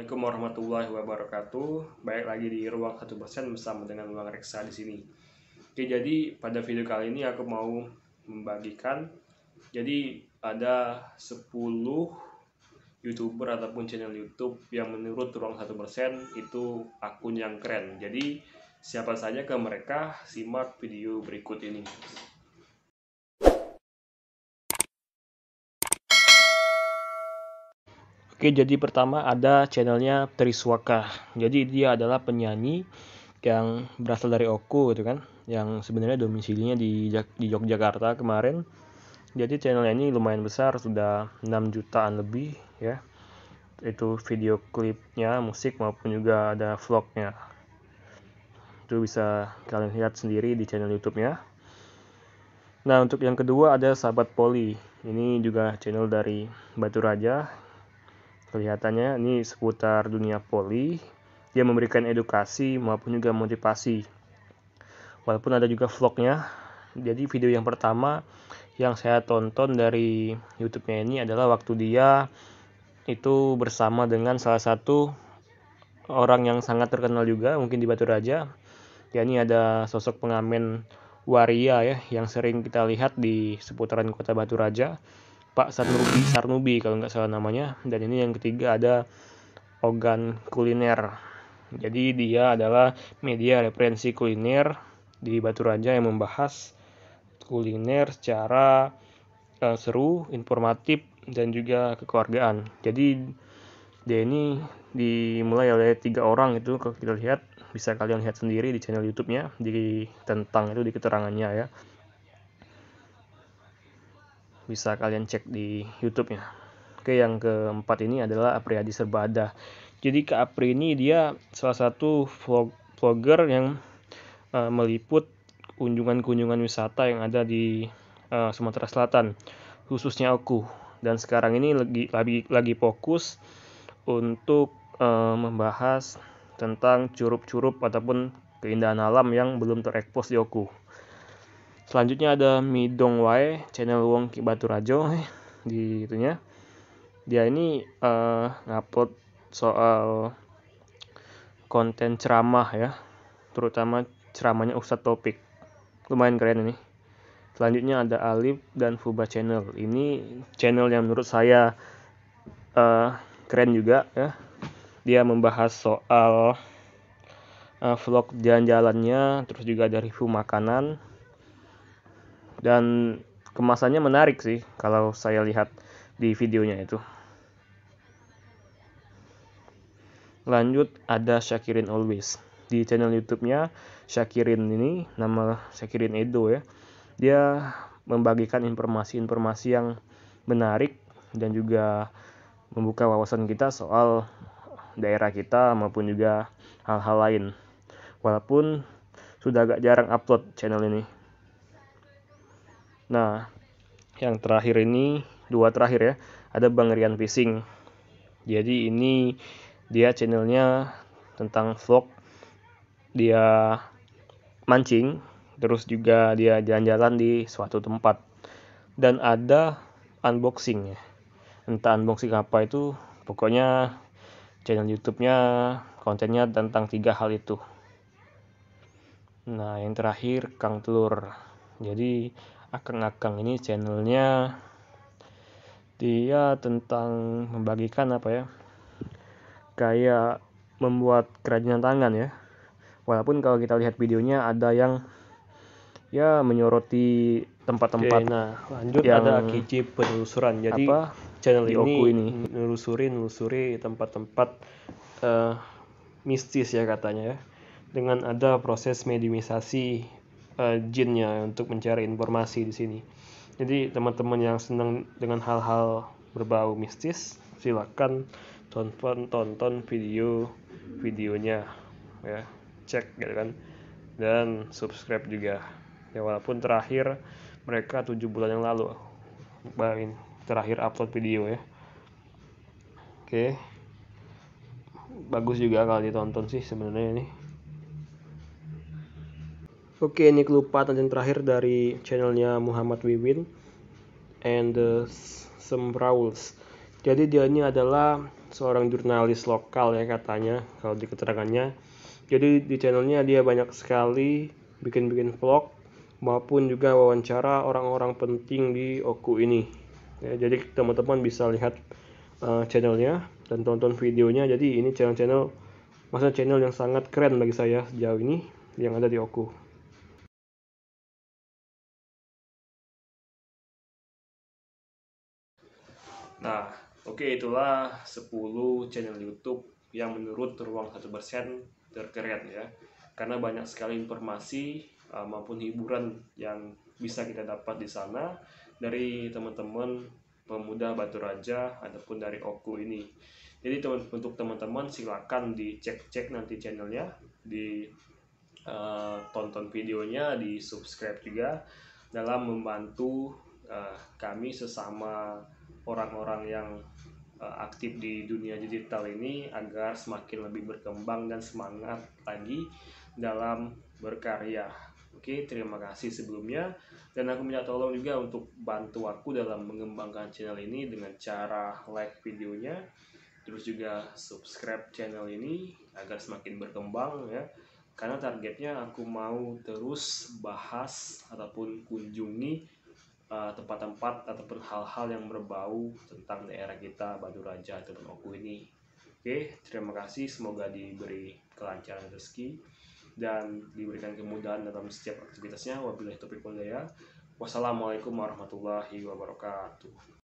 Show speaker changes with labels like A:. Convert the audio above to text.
A: Assalamualaikum warahmatullahi wabarakatuh. Baik lagi di ruang satu persen bersama dengan ruang Reksa di sini. Oke, jadi pada video kali ini aku mau membagikan. Jadi ada 10 youtuber ataupun channel YouTube yang menurut ruang satu persen itu akun yang keren. Jadi siapa saja ke mereka simak video berikut ini. Oke, jadi pertama ada channelnya Triswaka. Jadi dia adalah penyanyi yang berasal dari Oku gitu kan, yang sebenarnya domisilinya di di Yogyakarta kemarin. Jadi channelnya ini lumayan besar, sudah 6 jutaan lebih ya. Itu video klipnya, musik maupun juga ada vlognya. Itu bisa kalian lihat sendiri di channel YouTube-nya. Nah, untuk yang kedua ada Sahabat Poli. Ini juga channel dari Batu Raja Kelihatannya ini seputar dunia poli, dia memberikan edukasi maupun juga motivasi. Walaupun ada juga vlognya, jadi video yang pertama yang saya tonton dari YouTube-nya ini adalah waktu dia itu bersama dengan salah satu orang yang sangat terkenal juga mungkin di Batu Raja Ya ini ada sosok pengamen waria ya yang sering kita lihat di seputaran kota Batu Raja Pak Sarnubi Sarnubi kalau nggak salah namanya dan ini yang ketiga ada Ogan Kuliner jadi dia adalah media referensi kuliner di Batu Raja yang membahas kuliner secara uh, seru, informatif dan juga kekeluargaan. Jadi dia ini dimulai oleh tiga orang itu kalau kita lihat bisa kalian lihat sendiri di channel YouTube-nya di tentang itu di keterangannya ya bisa kalian cek di youtube ya. Oke, yang keempat ini adalah Apriadi Serbada. Jadi ke Apri ini dia salah satu vlog, vlogger yang uh, meliput kunjungan-kunjungan wisata yang ada di uh, Sumatera Selatan, khususnya aku. Dan sekarang ini lagi lagi, lagi fokus untuk uh, membahas tentang curup-curup ataupun keindahan alam yang belum terekspos di Oku. Selanjutnya ada Mi Dong Wai channel Wong Rajo di itunya. Dia ini uh, ngupload soal konten ceramah ya, terutama ceramahnya Ustadz Topik. Lumayan keren ini. Selanjutnya ada Alif dan Fuba Channel. Ini channel yang menurut saya uh, keren juga ya. Dia membahas soal uh, vlog jalan-jalannya, terus juga ada review makanan, dan kemasannya menarik sih kalau saya lihat di videonya itu lanjut ada Syakirin Always di channel YouTube-nya Syakirin ini nama Syakirin Edo ya dia membagikan informasi-informasi yang menarik dan juga membuka wawasan kita soal daerah kita maupun juga hal-hal lain walaupun sudah agak jarang upload channel ini Nah, yang terakhir ini dua terakhir ya, ada Bang Rian Fishing. Jadi ini dia channelnya tentang vlog dia mancing terus juga dia jalan-jalan di suatu tempat dan ada unboxing ya entah unboxing apa itu pokoknya channel YouTube-nya kontennya tentang tiga hal itu nah yang terakhir Kang Telur jadi akang-akang ini channelnya dia tentang membagikan apa ya kayak membuat kerajinan tangan ya walaupun kalau kita lihat videonya ada yang ya menyoroti tempat-tempat nah lanjut yang, ada Kici penelusuran jadi apa, channel di ini, ini nelusuri nelusuri tempat-tempat uh, mistis ya katanya ya dengan ada proses mediumisasi Eh, jinnya untuk mencari informasi di sini. Jadi teman-teman yang senang dengan hal-hal berbau mistis, silakan tonton tonton video videonya ya cek gitu kan dan subscribe juga ya walaupun terakhir mereka tujuh bulan yang lalu bayangin terakhir upload video ya oke bagus juga kalau ditonton sih sebenarnya ini Oke, ini kelupa dan terakhir dari channelnya Muhammad Wiwin and the uh, Sembrauls. Jadi dia ini adalah seorang jurnalis lokal ya katanya kalau di keterangannya. Jadi di channelnya dia banyak sekali bikin-bikin vlog maupun juga wawancara orang-orang penting di Oku ini. Ya, jadi teman-teman bisa lihat uh, channelnya dan tonton videonya. Jadi ini channel-channel masa channel yang sangat keren bagi saya sejauh ini yang ada di Oku. Oke, itulah 10 channel YouTube yang menurut ruang satu persen terkeren ya. Karena banyak sekali informasi uh, maupun hiburan yang bisa kita dapat di sana dari teman-teman pemuda Batu Raja ataupun dari Oku ini. Jadi teman untuk teman-teman silakan dicek-cek nanti channelnya, di uh, tonton videonya, di subscribe juga dalam membantu uh, kami sesama orang-orang yang Eh, aktif di dunia digital ini agar semakin lebih berkembang dan semangat lagi dalam berkarya. Oke, terima kasih sebelumnya dan aku minta tolong juga untuk bantu aku dalam mengembangkan channel ini dengan cara like videonya, terus juga subscribe channel ini agar semakin berkembang ya. Karena targetnya aku mau terus bahas ataupun kunjungi Eh, tempat-tempat uh, ataupun hal-hal yang berbau tentang daerah kita Batu Raja ataupun Oku ini. Oke, terima kasih. Semoga diberi kelancaran rezeki dan diberikan kemudahan dalam setiap aktivitasnya. Wabillahi taufiq Wassalamualaikum warahmatullahi wabarakatuh.